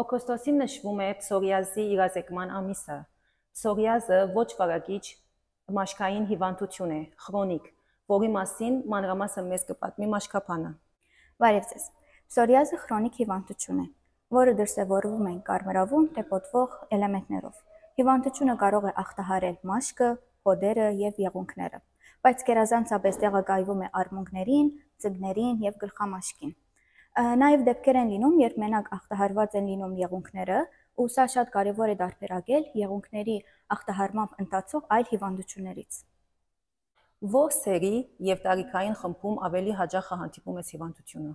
Օգոստոսին նշվում է psoriasis-ի իրազեկման ամիսը։ Psoriasis-ը ոչ վարակիչ մաշկային հիվանդություն է, քրոնիկ, որի մասին մանրամասը մեզ կպատմի մաշկապանը։ Բարև ձեզ։ Psoriasis-ը քրոնիկ հիվանդություն է, որը դրսևորվում է կարմրավուն թե պոտվող էլեմենտներով։ Հիվանդությունը կարող է ախտահարել մաշկը, հոդերը եւ եղունքները, բայց կերազանցապես տեղակայվում է արմունկներին, ծնկներին եւ գլխամաշկին։ Նաև դեպքեր են լինում, երբ մենակ ախտահարված են լինում եղունքները, ու սա շատ կարևոր է դարբերակել եղունքների ախտահարմամբ ընթացող այլ հիվանդություններից։ Ո՞ր սերի եւ տարիքային խմբում ավելի հաճախ հանդիպում է հիվանդությունը։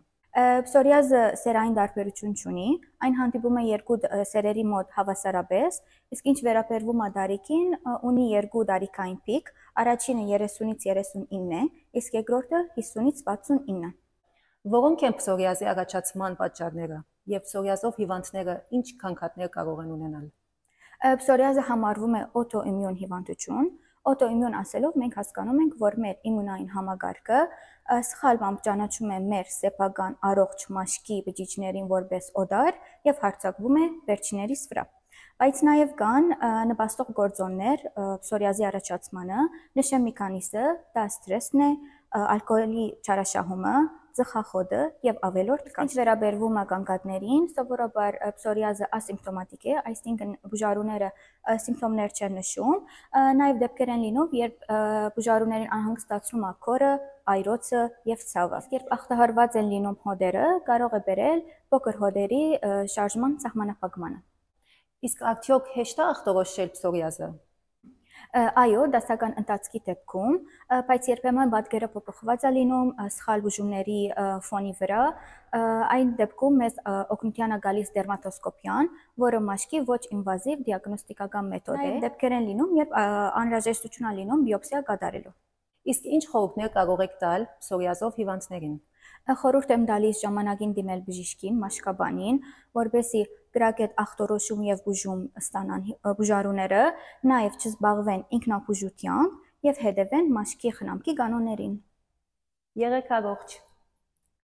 Պսորիազը սերային դարբերություն չունի, այն հանդիպում է երկու սերերի մոտ հավասարապես, իսկ ինչ վերաբերվում է տարիքին, ունի երկու տարիքային պիկ, առաջինը 30-ից 39 է, իսկ երկրորդը 50-ից 69։ Որոնք են փսորիազի առաջացման պատճառները եւ փսորիազով հիվանդները ինչ քանքատներ կարող են ունենալ։ Փսորիազը համարվում է օտոիմյուն հիվանդություն, օտոիմյուն ասելով մենք հասկանում ենք, որ մեր իմունային համակարգը սխալ բամբ ճանաչում է մեր սեփական առողջ մաշկի բջիջներին որպես օդար եւ հարցակվում է վերջիներիս վրա։ Բայց նաև կան նպաստող գործոններ պսորիազի առաջացմանը, նշեմ մի քանիսը՝ դա սթրեսն է, ալկոհոլի չարաշահումը, ծխախոտը եւ ավելորդ կան։ Ինչ վերաբերվում է կանգատներին, սովորաբար պսորիազը ասիմպտոմատիկ է, այսինքն բուժարուները սիմպտոմներ չեն նշում, նաեւ դեպքեր են լինում, երբ բուժարուներին անհանգստացնում է կորը, այրոցը եւ ցավը։ Երբ ախտահարված են լինում հոդերը, կարող է բերել փոքր հոդերի շարժման սահմանափակմանը։ Իսկ արդյոք հեշտ է ախտորոշել պսորիազը։ Այո, դասական ընթացքի դեպքում, բայց երբեմն բադգերը փոփոխված է լինում սխալ բուժումների ֆոնի վրա, այն դեպքում մեզ օգնության է գալիս դերմատոսկոպիան, որը մաշկի ոչ ինվազիվ դիագնոստիկական մեթոդ է։ Այդ դեպքեր են լինում, երբ անհրաժեշտություն է լինում բիոպսիա կատարելու։ Իսկ ինչ խորհուրդներ կարող եք տալ սորիազով հիվանդներին։ Խորհուրդ եմ տալիս ժամանակին դիմել բժիշկին, մաշկաբանին, որբեսի գրագետ ախտորոշում եւ բուժում ստանան բուժարուները, նաեւ չզբաղվեն ինքնաբուժությամբ եւ հետևեն մաշկի խնամքի կանոններին։ Երեք առողջ